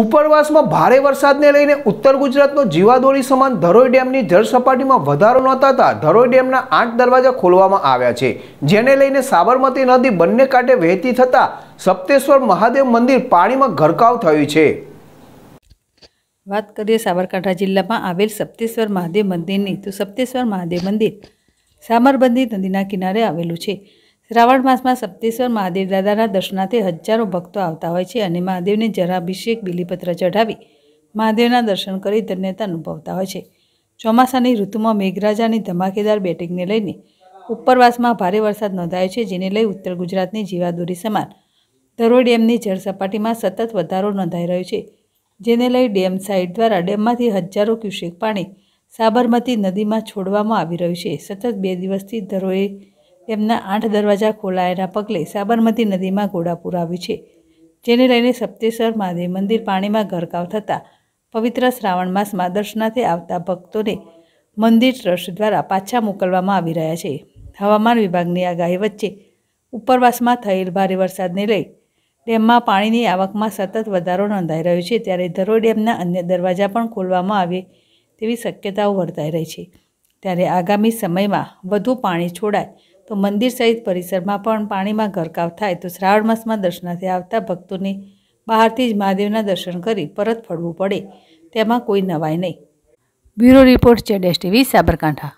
ઉપરવાસમાં ભારે વરસાદને લઈને ઉત્તર ગુજરાતનો જીવાદોરી સમાન ધરોઈ ડેમની જળસપાટીમાં વધારો નોંધાતા ધરોઈ ડેમના આઠ દરવાજા ખોલવામાં આવ્યા છે જેને લઈને સાબરમતી નદી બંને કાંઠે વહેતી થતાં સપ્તેશ્વર મહાદેવ મંદિર પાણીમાં ગરકાવ થયું છે વાત કરીએ સાબરકાંઠા જિલ્લામાં આવેલ સપ્તેશ્વર મહાદેવ મંદિરની તો સપ્તેશ્વર મહાદેવ મંદિર સાબરબંધી નદીના કિનારે આવેલું છે શ્રાવણ માસમાં સપ્તેશ્વર મહાદેવ દાદાના દર્શનાથી હજારો ભક્તો આવતા હોય છે અને મહાદેવને જરાભિષેક બિલીપત્ર ચઢાવી મહાદેવના દર્શન કરી ધન્યતા અનુભવતા હોય છે ચોમાસાની ઋતુમાં મેઘરાજાની ધમાકેદાર બેટિંગને લઈને ઉપરવાસમાં ભારે વરસાદ નોંધાયો છે જેને લઈ ઉત્તર ગુજરાતની જીવાદોરી સમાન ધરોઈ ડેમની જળસપાટીમાં સતત વધારો નોંધાઈ રહ્યો છે જેને લઈ ડેમ સાઇડ દ્વારા ડેમમાંથી હજારો ક્યુસેક પાણી સાબરમતી નદીમાં છોડવામાં આવી રહ્યું છે સતત બે દિવસથી ધરોઈ તેમના આઠ દરવાજા ખોલાયાના પગલે સાબરમતી નદીમાં ઘોડાપુર આવ્યું છે જેને લઈને સપ્તેશ્વર મહાદેવ મંદિર પાણીમાં ગરકાવ થતાં પવિત્ર શ્રાવણ માસમાં દર્શનાથી આવતા ભક્તોને મંદિર ટ્રસ્ટ દ્વારા પાછા મોકલવામાં આવી રહ્યા છે હવામાન વિભાગની આગાહી વચ્ચે ઉપરવાસમાં થયેલ ભારે વરસાદને લઈ ડેમમાં પાણીની આવકમાં સતત વધારો નોંધાઈ રહ્યો છે ત્યારે ધરોઈ ડેમના અન્ય દરવાજા પણ ખોલવામાં આવે તેવી શક્યતાઓ વર્તાઈ રહી છે ત્યારે આગામી સમયમાં વધુ પાણી છોડાય તો મંદિર સહિત પરિસરમાં પણ પાણીમાં ગરકાવ થાય તો શ્રાવણ માસમાં દર્શનાર્થે આવતા ભક્તોને બહારથી જ મહાદેવના દર્શન કરી પરત ફરવું પડે તેમાં કોઈ નવાઈ નહીં બ્યુરો રિપોર્ટ ચેડેશ ટીવી સાબરકાંઠા